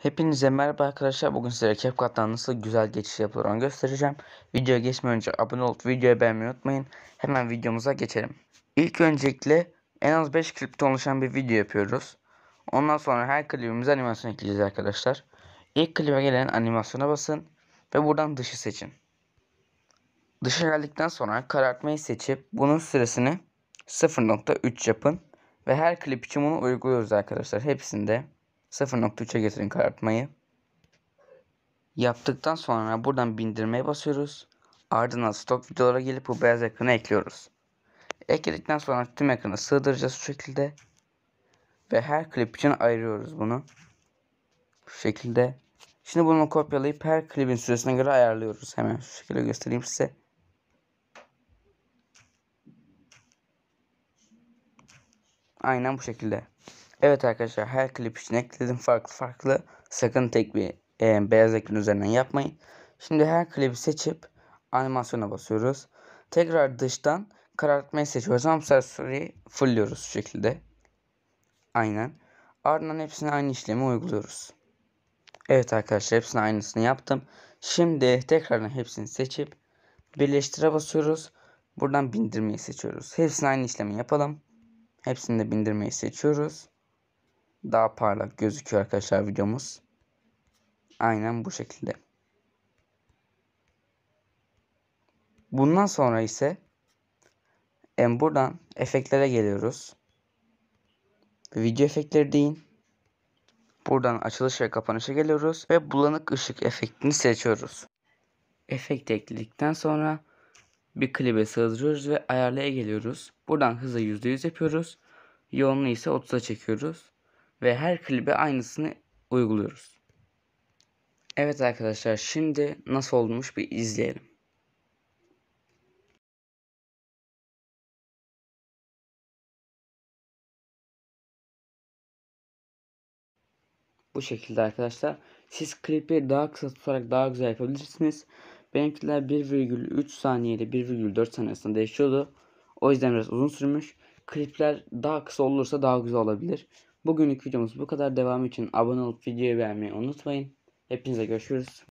Hepinize merhaba arkadaşlar. Bugün size CapCut'tan nasıl güzel geçiş yapılır göstereceğim. Videoya geçmeden önce abone olup videoyu beğenmeyi unutmayın. Hemen videomuza geçelim. İlk öncelikle en az 5 klipte oluşan bir video yapıyoruz. Ondan sonra her klibimize animasyon ekleyeceğiz arkadaşlar. İlk klibe gelen animasyona basın ve buradan dışı seçin. Dışa geldikten sonra karartmayı seçip bunun süresini 0.3 yapın ve her klip için bunu uyguluyoruz arkadaşlar hepsinde. 0.3'e getirin karartmayı. Yaptıktan sonra buradan bindirmeye basıyoruz. Ardından stop videolara gelip bu beyaz ekranı ekliyoruz. Ekledikten sonra tüm ekranı sığdıracağız şu şekilde. Ve her klip için ayırıyoruz bunu. Şu şekilde. Şimdi bunu kopyalayıp her klibin süresine göre ayarlıyoruz. Hemen şu şekilde göstereyim size. Aynen bu şekilde. Evet arkadaşlar her klip için ekledim farklı farklı. Sakın tek bir e, beyaz ekran üzerinden yapmayın. Şimdi her klibi seçip animasyona basıyoruz. Tekrar dıştan karartmayı seçiyoruz ama bu sefer soruyu fullliyoruz şu şekilde. Aynen. Ardından hepsine aynı işlemi uyguluyoruz. Evet arkadaşlar hepsine aynısını yaptım. Şimdi tekrardan hepsini seçip birleştire basıyoruz. Buradan bindirmeyi seçiyoruz. Hepsine aynı işlemi yapalım. Hepsini de bindirmeyi seçiyoruz daha parlak gözüküyor arkadaşlar videomuz. Aynen bu şekilde. Bundan sonra ise en buradan efektlere geliyoruz. Video efektleri deyin. Buradan açılış ve kapanışa geliyoruz ve bulanık ışık efektini seçiyoruz. Efekt ekledikten sonra bir klibe sığdırıyoruz ve ayarlaya geliyoruz. Buradan hızı %100 yapıyoruz. Yoğunluğu ise 30'a çekiyoruz ve her klibe aynısını uyguluyoruz. Evet arkadaşlar şimdi nasıl olmuş bir izleyelim. Bu şekilde arkadaşlar. Siz klipi daha kısa tutarak daha güzel yapabilirsiniz. Benimkiler 1,3 saniyede 1,4 saniye değişiyordu. O yüzden biraz uzun sürmüş. Klipler daha kısa olursa daha güzel olabilir. Bugünlük videomuz bu kadar. devam için abone olup videoyu beğenmeyi unutmayın. Hepinize görüşürüz.